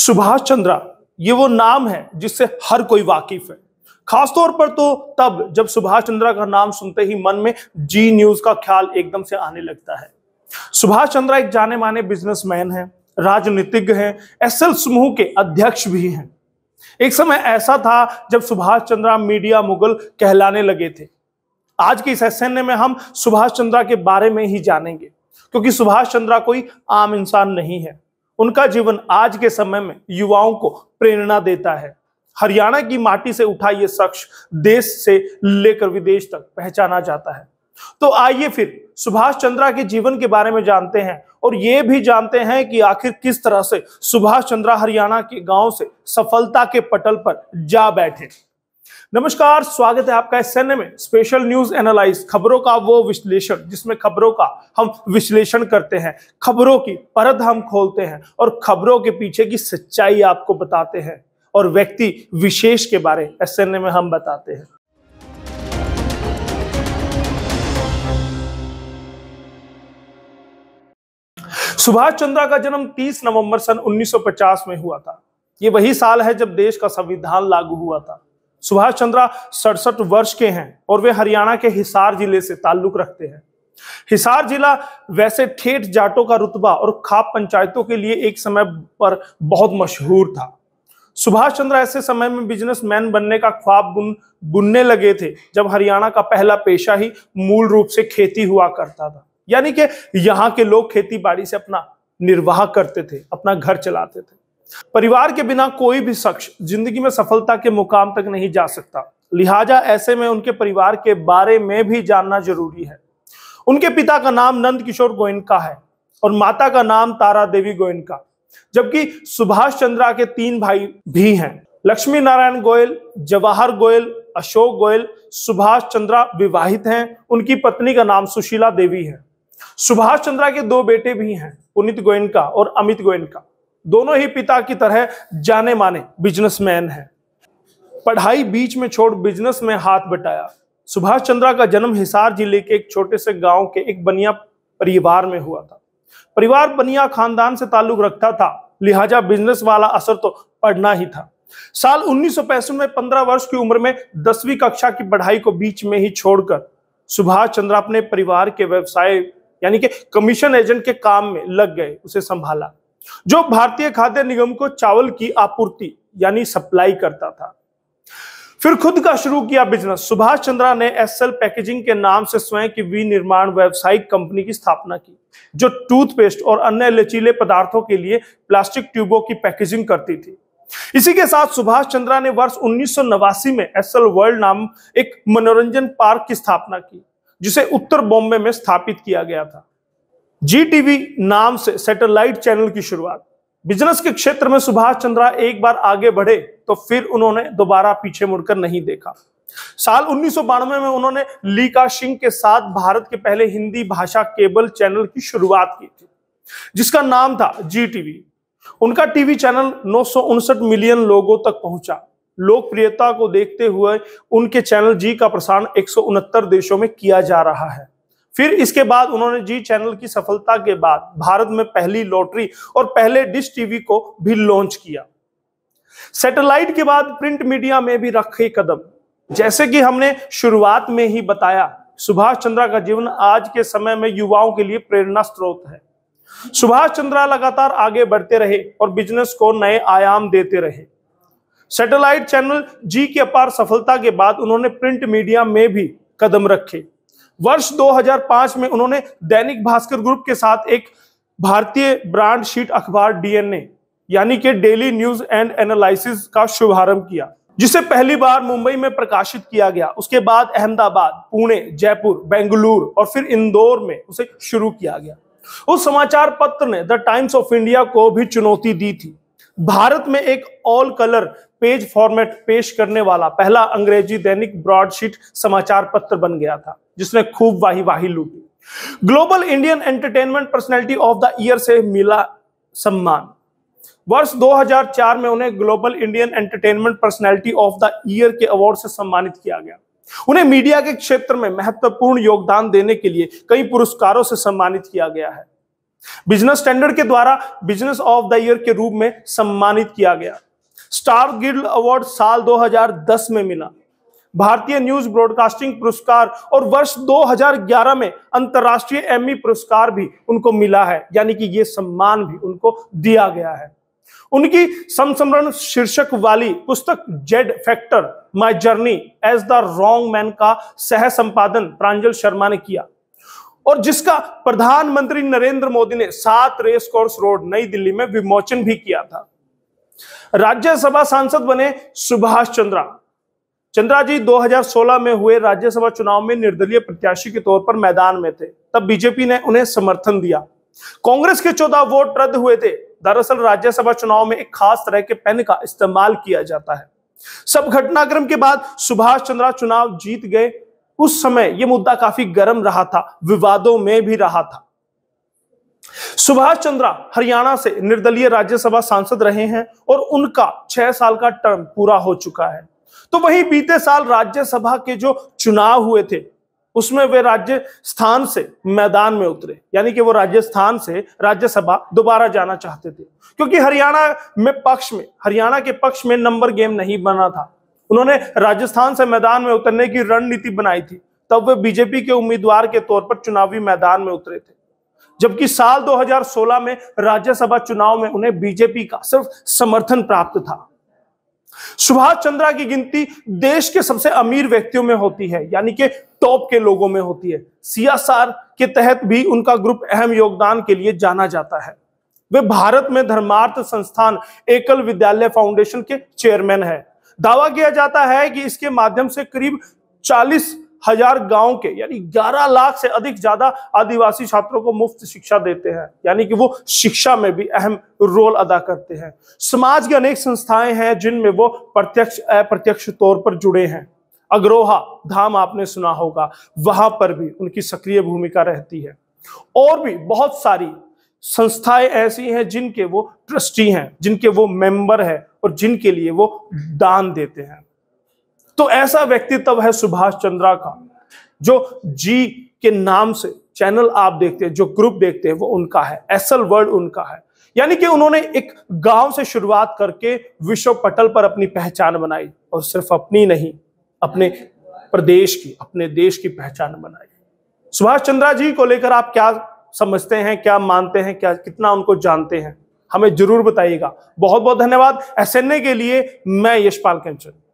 सुभाष चंद्रा ये वो नाम है जिससे हर कोई वाकिफ है खासतौर पर तो तब जब सुभाष चंद्रा का नाम सुनते ही मन में जी न्यूज का ख्याल एकदम से आने लगता है सुभाष चंद्र एक जाने माने बिजनेसमैन हैं राजनीतिज्ञ हैं एस समूह के अध्यक्ष भी हैं एक समय ऐसा था जब सुभाष चंद्रा मीडिया मुगल कहलाने लगे थे आज के इस एसएनए में हम सुभाष चंद्रा के बारे में ही जानेंगे क्योंकि सुभाष चंद्रा कोई आम इंसान नहीं है उनका जीवन आज के समय में युवाओं को प्रेरणा देता है हरियाणा की माटी से उठा ये शख्स देश से लेकर विदेश तक पहचाना जाता है तो आइए फिर सुभाष चंद्रा के जीवन के बारे में जानते हैं और ये भी जानते हैं कि आखिर किस तरह से सुभाष चंद्रा हरियाणा के गांव से सफलता के पटल पर जा बैठे नमस्कार स्वागत है आपका इस सैन्य में स्पेशल न्यूज एनालाइज खबरों का वो विश्लेषण जिसमें खबरों का हम विश्लेषण करते हैं खबरों की परत हम खोलते हैं और खबरों के पीछे की सच्चाई आपको बताते हैं और व्यक्ति विशेष के बारे एस में हम बताते हैं सुभाष चंद्रा का जन्म 30 नवंबर सन 1950 में हुआ था ये वही साल है जब देश का संविधान लागू हुआ था सुभाष चंद्रा सड़सठ वर्ष के हैं और वे हरियाणा के हिसार जिले से ताल्लुक रखते हैं हिसार जिला वैसे ठेठ जाटों का रुतबा और खाप पंचायतों के लिए एक समय पर बहुत मशहूर था सुभाष चंद्र ऐसे समय में बिजनेसमैन बनने का ख्वाब बुन बुनने लगे थे जब हरियाणा का पहला पेशा ही मूल रूप से खेती हुआ करता था यानी कि यहाँ के लोग खेती बाड़ी से अपना निर्वाह करते थे अपना घर चलाते थे परिवार के बिना कोई भी शख्स जिंदगी में सफलता के मुकाम तक नहीं जा सकता लिहाजा ऐसे में उनके परिवार के बारे में भी जानना जरूरी है उनके पिता का नाम नंद किशोर गोयनका है और माता का नाम तारा देवी गोयनका जबकि सुभाष चंद्रा के तीन भाई भी हैं लक्ष्मी नारायण गोयल जवाहर गोयल अशोक गोयल सुभाष चंद्रा विवाहित हैं उनकी पत्नी का नाम सुशीला देवी है सुभाष चंद्रा के दो बेटे भी हैं पुनित गोयनका और अमित गोयनका दोनों ही पिता की तरह जाने माने बिजनेसमैन हैं पढ़ाई बीच में छोड़ बिजनेस में हाथ बटाया सुभाष चंद्रा का जन्म हिसार जिले के एक छोटे से गांव के एक बनिया परिवार में हुआ था परिवार बनिया खानदान से ताल्लुक रखता था लिहाजा बिजनेस वाला असर तो पढ़ना ही था साल उन्नीस में 15 वर्ष की उम्र में दसवीं कक्षा की पढ़ाई को बीच में ही छोड़कर सुभाष चंद्र अपने परिवार के व्यवसाय यानी कि कमीशन एजेंट के काम में लग गए उसे संभाला जो भारतीय खाद्य निगम को चावल की आपूर्ति यानी सप्लाई करता था फिर खुद का शुरू किया बिजनेस सुभाष चंद्रा ने एस एल पैकेजिंग के नाम से स्वयं की विनिर्माण व्यावसायिक कंपनी की स्थापना की जो टूथपेस्ट और अन्य लचीले पदार्थों के लिए प्लास्टिक ट्यूबों की पैकेजिंग करती थी इसी के साथ सुभाष चंद्रा ने वर्ष उन्नीस में एस एल वर्ल्ड नाम एक मनोरंजन पार्क की स्थापना की जिसे उत्तर बॉम्बे में स्थापित किया गया था जी टीवी नाम से सैटेलाइट चैनल की शुरुआत बिजनेस के क्षेत्र में सुभाष चंद्रा एक बार आगे बढ़े तो फिर उन्होंने दोबारा पीछे मुड़कर नहीं देखा साल उन्नीस में उन्होंने लीका सिंह के साथ भारत के पहले हिंदी भाषा केबल चैनल की शुरुआत की थी जिसका नाम था जी टीवी उनका टीवी चैनल नौ मिलियन लोगों तक पहुंचा लोकप्रियता को देखते हुए उनके चैनल जी का प्रसारण एक देशों में किया जा रहा है फिर इसके बाद उन्होंने जी चैनल की सफलता के बाद भारत में पहली लॉटरी और पहले डिश टीवी को भी लॉन्च किया सैटेलाइट के बाद प्रिंट मीडिया में भी रखे कदम जैसे कि हमने शुरुआत में ही बताया सुभाष चंद्रा का जीवन आज के समय में युवाओं के लिए प्रेरणा स्रोत है सुभाष चंद्रा लगातार आगे बढ़ते रहे और बिजनेस को नए आयाम देते रहे सैटेलाइट चैनल जी की अपार सफलता के बाद उन्होंने प्रिंट मीडिया में भी कदम रखे वर्ष 2005 में उन्होंने दैनिक भास्कर ग्रुप के साथ एक भारतीय ब्रांड शीट अखबार डीएनए यानी कि डेली न्यूज एंड एनालिसिस का शुभारंभ किया जिसे पहली बार मुंबई में प्रकाशित किया गया उसके बाद अहमदाबाद पुणे जयपुर बेंगलुरु और फिर इंदौर में उसे शुरू किया गया उस समाचार पत्र ने द टाइम्स ऑफ इंडिया को भी चुनौती दी थी भारत में एक ऑल कलर पेज फॉर्मेट पेश करने वाला पहला अंग्रेजी दैनिक ब्रॉडशीट समाचार पत्र बन गया था जिसने खूब वाही वाही लूटी global Indian entertainment personality of the year से मिला सम्मान वर्ष 2004 में उन्हें global Indian entertainment personality of the year के अवार्ड से सम्मानित किया गया उन्हें मीडिया के क्षेत्र में महत्वपूर्ण योगदान देने के लिए कई पुरस्कारों से सम्मानित किया गया है बिजनेस स्टैंडर्ड के द्वारा बिजनेस ऑफ द ईयर के रूप में सम्मानित किया गया स्टार गिल्ड अवार्ड साल 2010 में मिला भारतीय न्यूज ब्रॉडकास्टिंग पुरस्कार और वर्ष 2011 में अंतरराष्ट्रीय एमी पुरस्कार भी उनको मिला है यानी कि ये सम्मान भी उनको दिया गया है उनकी समसमरण शीर्षक वाली पुस्तक Z factor my journey as the wrong man का सह संपादन प्रांजल शर्मा ने किया और जिसका प्रधानमंत्री नरेंद्र मोदी ने सात रेस कोर्स रोड नई दिल्ली में विमोचन भी किया था राज्यसभा सांसद बने सुभाष चंद्रा चंद्रा जी 2016 में हुए राज्यसभा चुनाव में निर्दलीय प्रत्याशी के तौर पर मैदान में थे तब बीजेपी ने उन्हें समर्थन दिया कांग्रेस के चौदह वोट रद्द हुए थे दरअसल राज्यसभा चुनाव में एक खास तरह के पेन का इस्तेमाल किया जाता है सब घटनाक्रम के बाद सुभाष चंद्रा चुनाव जीत गए उस समय यह मुद्दा काफी गर्म रहा था विवादों में भी रहा था सुभाष चंद्रा हरियाणा से निर्दलीय राज्यसभा सांसद रहे हैं और उनका छह साल का टर्म पूरा हो चुका है तो वही बीते साल राज्यसभा के जो चुनाव हुए थे उसमें वे राजस्थान से मैदान में उतरे यानी कि वो राजस्थान से राज्यसभा दोबारा जाना चाहते थे क्योंकि हरियाणा में पक्ष में हरियाणा के पक्ष में नंबर गेम नहीं बना था उन्होंने राजस्थान से मैदान में उतरने की रणनीति बनाई थी तब वे बीजेपी के उम्मीदवार के तौर पर चुनावी मैदान में उतरे थे जबकि साल 2016 में राज्यसभा चुनाव में उन्हें बीजेपी का सिर्फ समर्थन प्राप्त था सुभाष चंद्रा की गिनती देश के सबसे अमीर व्यक्तियों में होती है यानी कि टॉप के लोगों में होती है सीएसआर के तहत भी उनका ग्रुप अहम योगदान के लिए जाना जाता है वे भारत में धर्मार्थ संस्थान एकल विद्यालय फाउंडेशन के चेयरमैन है दावा किया जाता है कि इसके माध्यम से करीब चालीस हजार गांव के यानी 11 लाख से अधिक ज्यादा आदिवासी छात्रों को मुफ्त शिक्षा देते हैं यानी कि वो शिक्षा में भी अहम रोल अदा करते हैं समाज की अनेक संस्थाएं हैं जिनमें वो प्रत्यक्ष अप्रत्यक्ष तौर पर जुड़े हैं अग्रोहा धाम आपने सुना होगा वहां पर भी उनकी सक्रिय भूमिका रहती है और भी बहुत सारी संस्थाएं ऐसी हैं जिनके वो ट्रस्टी हैं जिनके वो मेंबर है और जिनके लिए वो दान देते हैं तो ऐसा व्यक्ति तब है सुभाष चंद्रा का जो जी के नाम से चैनल आप देखते हैं जो ग्रुप देखते हैं वो उनका है एसल वर्ड उनका है यानी कि उन्होंने एक गांव से शुरुआत करके विश्व पटल पर अपनी पहचान बनाई और सिर्फ अपनी नहीं अपने प्रदेश की अपने देश की पहचान बनाई सुभाष चंद्रा जी को लेकर आप क्या समझते हैं क्या मानते हैं क्या कितना उनको जानते हैं हमें जरूर बताइएगा बहुत बहुत धन्यवाद एस के लिए मैं यशपाल कंचन